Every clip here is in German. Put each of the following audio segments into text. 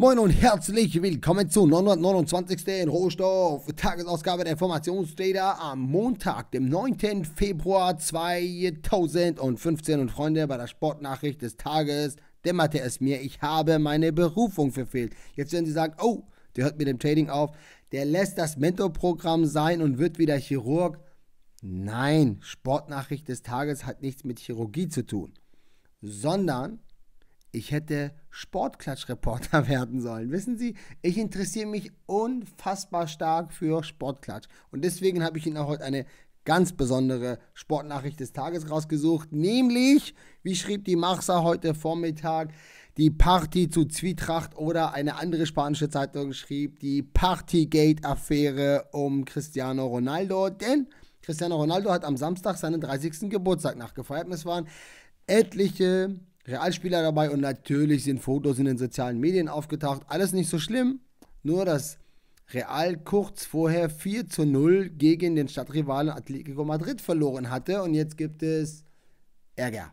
Moin und herzlich willkommen zur 929. Rohstoff Tagesausgabe der Informationstrader am Montag, dem 9. Februar 2015. Und Freunde, bei der Sportnachricht des Tages dämmerte es mir, ich habe meine Berufung verfehlt. Jetzt werden Sie sagen, oh, der hört mit dem Trading auf, der lässt das Mentorprogramm sein und wird wieder Chirurg. Nein, Sportnachricht des Tages hat nichts mit Chirurgie zu tun, sondern ich hätte Sportklatsch-Reporter werden sollen. Wissen Sie, ich interessiere mich unfassbar stark für Sportklatsch. Und deswegen habe ich Ihnen auch heute eine ganz besondere Sportnachricht des Tages rausgesucht. Nämlich, wie schrieb die Marsa heute Vormittag, die Party zu Zwietracht oder eine andere spanische Zeitung schrieb die Partygate-Affäre um Cristiano Ronaldo. Denn Cristiano Ronaldo hat am Samstag seinen 30. Geburtstag nachgefeiert. Und es waren etliche Realspieler dabei und natürlich sind Fotos in den sozialen Medien aufgetaucht. Alles nicht so schlimm, nur dass Real kurz vorher 4 zu 0 gegen den Stadtrivalen Atletico Madrid verloren hatte und jetzt gibt es Ärger.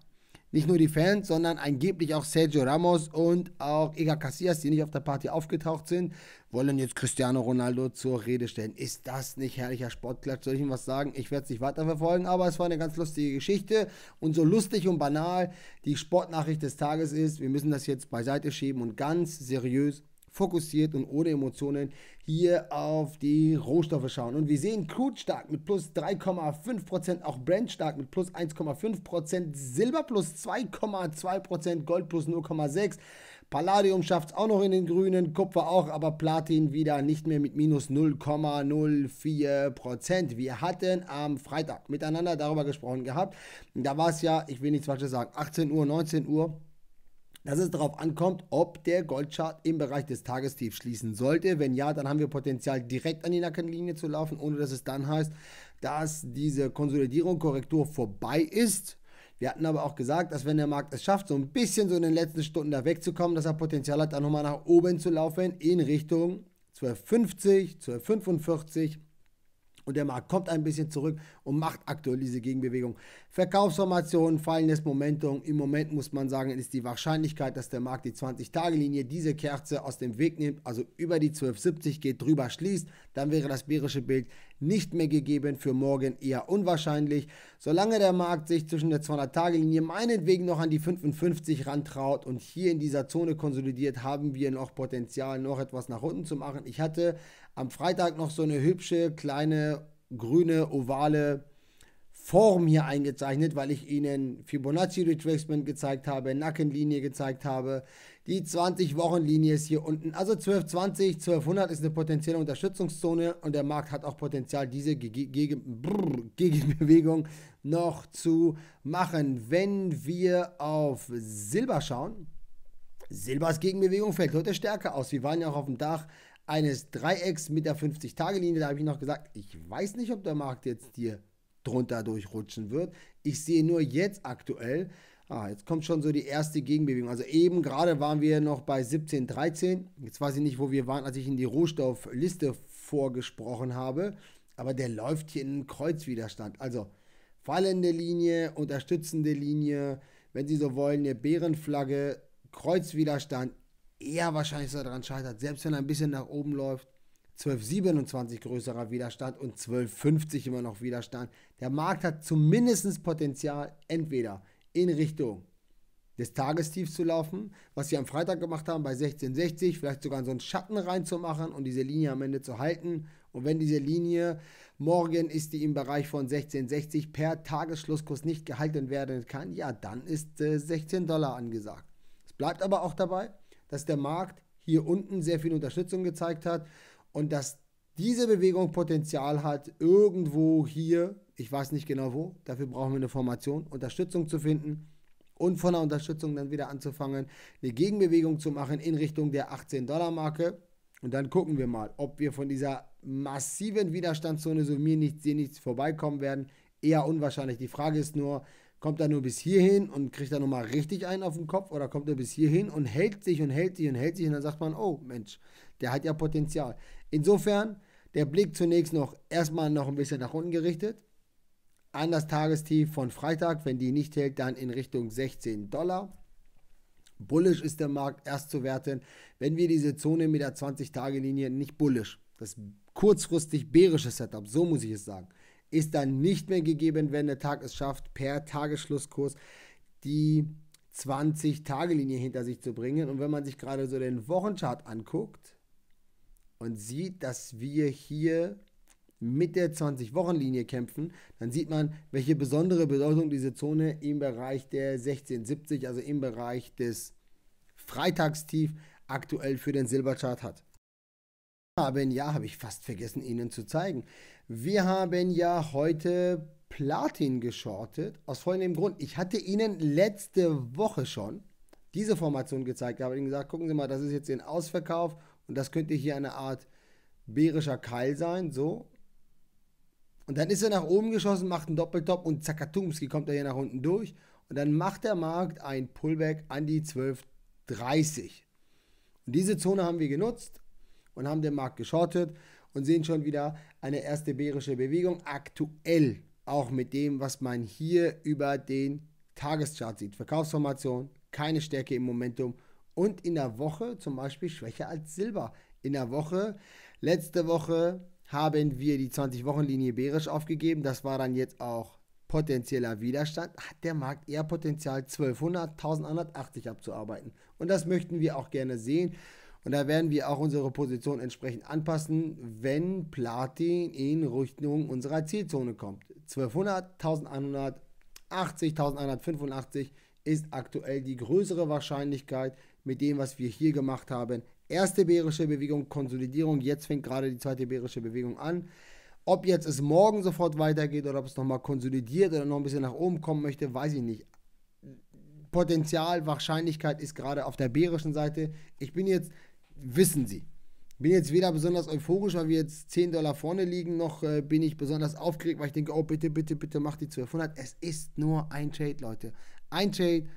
Nicht nur die Fans, sondern angeblich auch Sergio Ramos und auch Ega Casillas, die nicht auf der Party aufgetaucht sind, wollen jetzt Cristiano Ronaldo zur Rede stellen. Ist das nicht herrlicher Sportklatsch? Soll ich ihm was sagen? Ich werde es nicht weiterverfolgen, aber es war eine ganz lustige Geschichte. Und so lustig und banal die Sportnachricht des Tages ist, wir müssen das jetzt beiseite schieben und ganz seriös fokussiert und ohne Emotionen hier auf die Rohstoffe schauen. Und wir sehen Crude stark mit plus 3,5%, auch Brent stark mit plus 1,5%, Silber plus 2,2%, Gold plus 0,6%. Palladium schafft es auch noch in den Grünen, Kupfer auch, aber Platin wieder nicht mehr mit minus 0,04%. Wir hatten am Freitag miteinander darüber gesprochen gehabt. Da war es ja, ich will nichts Falsches sagen, 18 Uhr, 19 Uhr dass es darauf ankommt, ob der Goldchart im Bereich des Tagestiefs schließen sollte. Wenn ja, dann haben wir Potenzial, direkt an die Nackenlinie zu laufen, ohne dass es dann heißt, dass diese Konsolidierung, Korrektur vorbei ist. Wir hatten aber auch gesagt, dass wenn der Markt es schafft, so ein bisschen so in den letzten Stunden da wegzukommen, dass er Potenzial hat, dann nochmal nach oben zu laufen in Richtung 1250, 1245 und der Markt kommt ein bisschen zurück und macht aktuell diese Gegenbewegung. Verkaufsformationen, fallendes Momentum. Im Moment muss man sagen, ist die Wahrscheinlichkeit, dass der Markt die 20-Tage-Linie diese Kerze aus dem Weg nimmt, also über die 12,70 geht, drüber schließt, dann wäre das bärische Bild nicht mehr gegeben, für morgen eher unwahrscheinlich. Solange der Markt sich zwischen der 200-Tage-Linie meinetwegen noch an die 55 rantraut und hier in dieser Zone konsolidiert, haben wir noch Potenzial, noch etwas nach unten zu machen. Ich hatte am Freitag noch so eine hübsche kleine grüne ovale Form hier eingezeichnet, weil ich ihnen Fibonacci Retracement gezeigt habe, Nackenlinie gezeigt habe, die 20-Wochen-Linie ist hier unten. Also 1220, 1200 ist eine potenzielle Unterstützungszone und der Markt hat auch Potenzial, diese Gegenbewegung noch zu machen. Wenn wir auf Silber schauen, Silbers Gegenbewegung fällt heute stärker aus. Wir waren ja auch auf dem Dach eines Dreiecks mit der 50-Tage-Linie. Da habe ich noch gesagt, ich weiß nicht, ob der Markt jetzt hier drunter durchrutschen wird. Ich sehe nur jetzt aktuell, ah, jetzt kommt schon so die erste Gegenbewegung. Also eben gerade waren wir noch bei 17, 13. Jetzt weiß ich nicht, wo wir waren, als ich in die Rohstoffliste vorgesprochen habe. Aber der läuft hier in einen Kreuzwiderstand. Also fallende Linie, unterstützende Linie, wenn Sie so wollen, eine Bärenflagge, Kreuzwiderstand. Eher wahrscheinlich dass er daran scheitert, selbst wenn er ein bisschen nach oben läuft. 12,27 größerer Widerstand und 12,50 immer noch Widerstand. Der Markt hat zumindest Potenzial, entweder in Richtung des Tagestiefs zu laufen, was sie am Freitag gemacht haben bei 16,60, vielleicht sogar in so einen Schatten reinzumachen und diese Linie am Ende zu halten. Und wenn diese Linie morgen ist, die im Bereich von 16,60 per Tagesschlusskurs nicht gehalten werden kann, ja, dann ist äh, 16 Dollar angesagt. Es bleibt aber auch dabei, dass der Markt hier unten sehr viel Unterstützung gezeigt hat und dass diese Bewegung Potenzial hat, irgendwo hier, ich weiß nicht genau wo, dafür brauchen wir eine Formation, Unterstützung zu finden und von der Unterstützung dann wieder anzufangen, eine Gegenbewegung zu machen in Richtung der 18-Dollar-Marke. Und dann gucken wir mal, ob wir von dieser massiven Widerstandszone, so mir nichts, dir nichts, vorbeikommen werden. Eher unwahrscheinlich. Die Frage ist nur, kommt er nur bis hierhin und kriegt er nochmal richtig einen auf den Kopf oder kommt er bis hierhin und hält sich und hält sich und hält sich und dann sagt man, oh Mensch, der hat ja Potenzial. Insofern der Blick zunächst noch erstmal noch ein bisschen nach unten gerichtet. An das Tagestief von Freitag, wenn die nicht hält, dann in Richtung 16 Dollar. Bullish ist der Markt erst zu werten, wenn wir diese Zone mit der 20-Tage-Linie nicht bullish, das kurzfristig bärische Setup, so muss ich es sagen, ist dann nicht mehr gegeben, wenn der Tag es schafft, per Tagesschlusskurs die 20-Tage-Linie hinter sich zu bringen. Und wenn man sich gerade so den Wochenchart anguckt, und sieht, dass wir hier mit der 20-Wochen-Linie kämpfen, dann sieht man, welche besondere Bedeutung diese Zone im Bereich der 1670, also im Bereich des Freitagstief, aktuell für den Silberchart hat. haben ja, habe ich fast vergessen, Ihnen zu zeigen. Wir haben ja heute Platin geschortet, aus folgendem Grund. Ich hatte Ihnen letzte Woche schon diese Formation gezeigt, habe Ihnen gesagt, gucken Sie mal, das ist jetzt ein Ausverkauf und das könnte hier eine Art bärischer Keil sein, so. Und dann ist er nach oben geschossen, macht einen Doppeltop und Zakatumski kommt er hier nach unten durch. Und dann macht der Markt ein Pullback an die 12,30. Und diese Zone haben wir genutzt und haben den Markt geschortet und sehen schon wieder eine erste bärische Bewegung. Aktuell auch mit dem, was man hier über den Tageschart sieht. Verkaufsformation, keine Stärke im Momentum und in der Woche zum Beispiel schwächer als Silber. In der Woche, letzte Woche haben wir die 20-Wochen-Linie bärisch aufgegeben. Das war dann jetzt auch potenzieller Widerstand. Hat der Markt eher Potenzial 1200, 1180 abzuarbeiten. Und das möchten wir auch gerne sehen. Und da werden wir auch unsere Position entsprechend anpassen, wenn Platin in Richtung unserer Zielzone kommt. 1200, 1180, 1185 ist aktuell die größere Wahrscheinlichkeit mit dem, was wir hier gemacht haben. Erste bärische Bewegung, Konsolidierung, jetzt fängt gerade die zweite bärische Bewegung an. Ob jetzt es morgen sofort weitergeht oder ob es nochmal konsolidiert oder noch ein bisschen nach oben kommen möchte, weiß ich nicht. Potenzial, Wahrscheinlichkeit ist gerade auf der bärischen Seite. Ich bin jetzt, wissen Sie, bin jetzt weder besonders euphorisch, weil wir jetzt 10 Dollar vorne liegen, noch äh, bin ich besonders aufgeregt, weil ich denke, oh bitte, bitte, bitte mach die 1200. Es ist nur ein Trade, Leute. Ein Trade,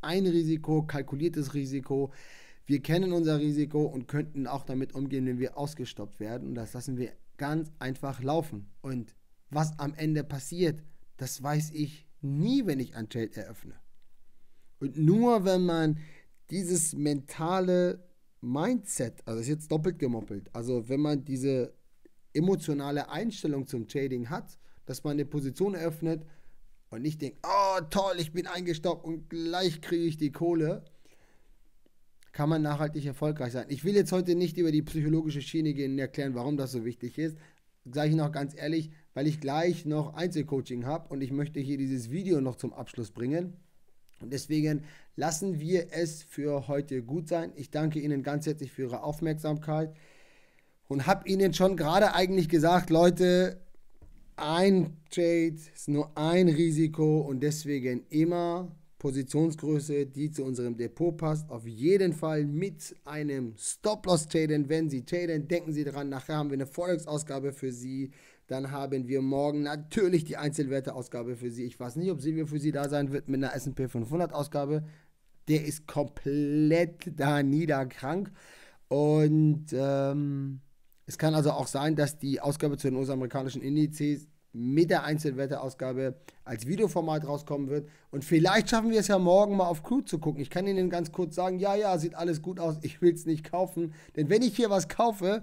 ein Risiko, kalkuliertes Risiko. Wir kennen unser Risiko und könnten auch damit umgehen, wenn wir ausgestoppt werden. Und das lassen wir ganz einfach laufen. Und was am Ende passiert, das weiß ich nie, wenn ich ein Trade eröffne. Und nur wenn man dieses mentale Mindset, also ist jetzt doppelt gemoppelt, also wenn man diese emotionale Einstellung zum Trading hat, dass man eine Position eröffnet und nicht denkt, oh, oh toll, ich bin eingestockt und gleich kriege ich die Kohle, kann man nachhaltig erfolgreich sein. Ich will jetzt heute nicht über die psychologische Schiene gehen und erklären, warum das so wichtig ist. Sage ich noch ganz ehrlich, weil ich gleich noch Einzelcoaching habe und ich möchte hier dieses Video noch zum Abschluss bringen. Und deswegen lassen wir es für heute gut sein. Ich danke Ihnen ganz herzlich für Ihre Aufmerksamkeit und habe Ihnen schon gerade eigentlich gesagt, Leute, ein Trade, ist nur ein Risiko und deswegen immer Positionsgröße, die zu unserem Depot passt. Auf jeden Fall mit einem Stop-Loss traden. Wenn Sie traden, denken Sie daran, nachher haben wir eine Forex-Ausgabe für Sie. Dann haben wir morgen natürlich die Einzelwerte-Ausgabe für Sie. Ich weiß nicht, ob Silvio für Sie da sein wird mit einer S&P 500-Ausgabe. Der ist komplett da niederkrank. Und ähm, es kann also auch sein, dass die Ausgabe zu den US-amerikanischen Indizes mit der Einzelwetterausgabe als Videoformat rauskommen wird. Und vielleicht schaffen wir es ja morgen mal auf Crew zu gucken. Ich kann Ihnen ganz kurz sagen, ja, ja, sieht alles gut aus, ich will es nicht kaufen. Denn wenn ich hier was kaufe,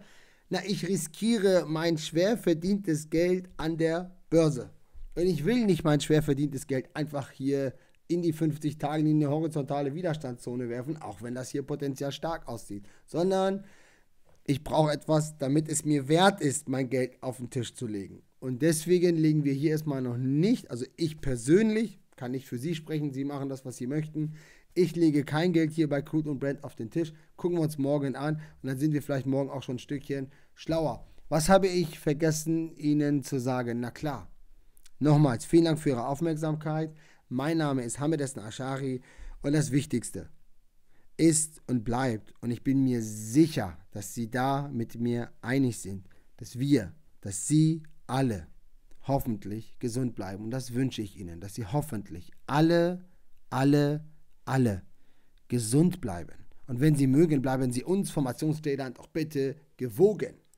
na, ich riskiere mein schwer verdientes Geld an der Börse. Und ich will nicht mein schwer verdientes Geld einfach hier in die 50 Tage in eine horizontale Widerstandszone werfen, auch wenn das hier potenziell stark aussieht, sondern ich brauche etwas, damit es mir wert ist, mein Geld auf den Tisch zu legen. Und deswegen legen wir hier erstmal noch nicht, also ich persönlich kann nicht für Sie sprechen, Sie machen das, was Sie möchten. Ich lege kein Geld hier bei Crude und Brand auf den Tisch. Gucken wir uns morgen an und dann sind wir vielleicht morgen auch schon ein Stückchen schlauer. Was habe ich vergessen Ihnen zu sagen? Na klar. Nochmals, vielen Dank für Ihre Aufmerksamkeit. Mein Name ist Hamed Essen Ashari und das Wichtigste ist und bleibt, und ich bin mir sicher, dass Sie da mit mir einig sind, dass wir, dass Sie alle hoffentlich gesund bleiben. Und das wünsche ich Ihnen, dass Sie hoffentlich alle, alle, alle gesund bleiben. Und wenn Sie mögen, bleiben Sie uns vom Aktionsdayland auch bitte gewogen.